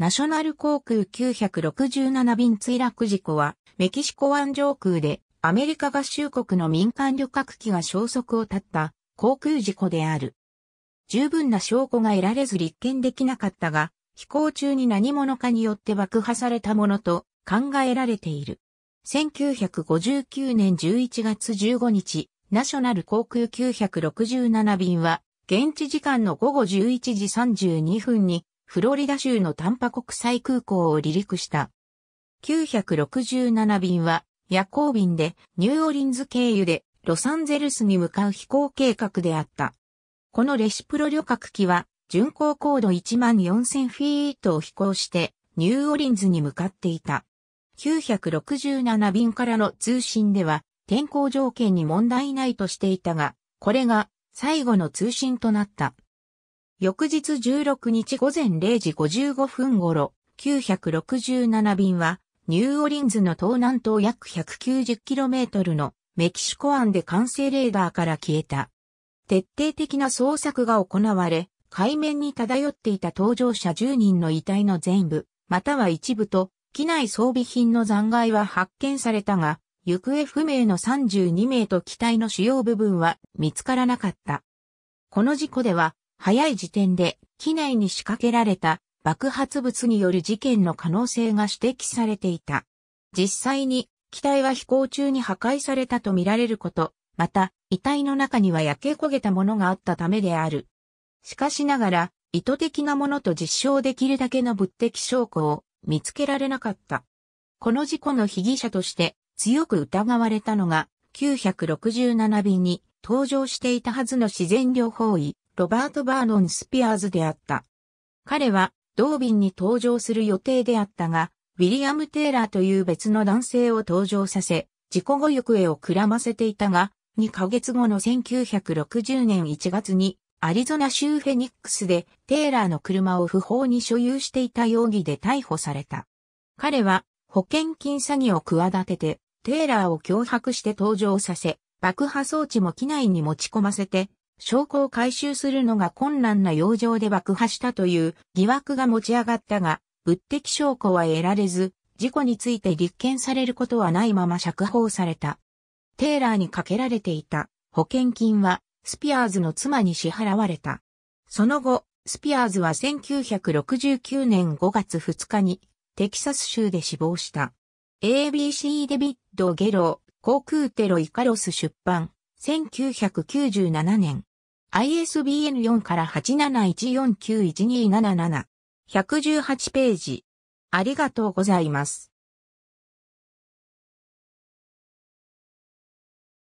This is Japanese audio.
ナショナル航空967便墜落事故は、メキシコ湾上空で、アメリカ合衆国の民間旅客機が消息を絶った航空事故である。十分な証拠が得られず立件できなかったが、飛行中に何者かによって爆破されたものと考えられている。1959年11月15日、ナショナル航空967便は、現地時間の午後11時32分にフロリダ州のタンパ国際空港を離陸した。967便は夜行便でニューオリンズ経由でロサンゼルスに向かう飛行計画であった。このレシプロ旅客機は巡航高度14000フィートを飛行してニューオリンズに向かっていた。967便からの通信では天候条件に問題ないとしていたが、これが最後の通信となった。翌日16日午前0時55分頃、967便は、ニューオリンズの東南東約 190km のメキシコ湾で完成レーダーから消えた。徹底的な捜索が行われ、海面に漂っていた搭乗者10人の遺体の全部、または一部と、機内装備品の残骸は発見されたが、行方不明の32名と機体の主要部分は見つからなかった。この事故では、早い時点で機内に仕掛けられた爆発物による事件の可能性が指摘されていた。実際に機体は飛行中に破壊されたとみられること、また遺体の中には焼け焦げたものがあったためである。しかしながら意図的なものと実証できるだけの物的証拠を見つけられなかった。この事故の被疑者として強く疑われたのが967便に搭乗していたはずの自然療法医ロバート・バーノン・スピアーズであった。彼は、ドービンに登場する予定であったが、ウィリアム・テイラーという別の男性を登場させ、事故後行方をくらませていたが、2ヶ月後の1960年1月に、アリゾナ州フェニックスでテイラーの車を不法に所有していた容疑で逮捕された。彼は保険金詐欺を企てて、テイラーを脅迫して登場させ、爆破装置も機内に持ち込ませて、証拠を回収するのが困難な洋上で爆破したという疑惑が持ち上がったが、物的証拠は得られず、事故について立件されることはないまま釈放された。テイラーにかけられていた保険金はスピアーズの妻に支払われた。その後、スピアーズは1969年5月2日にテキサス州で死亡した。ABC デビッド・ゲロー、航空テロイカロス出版、1997年。ISBN4 から871491277。118ページ。ありがとうございます。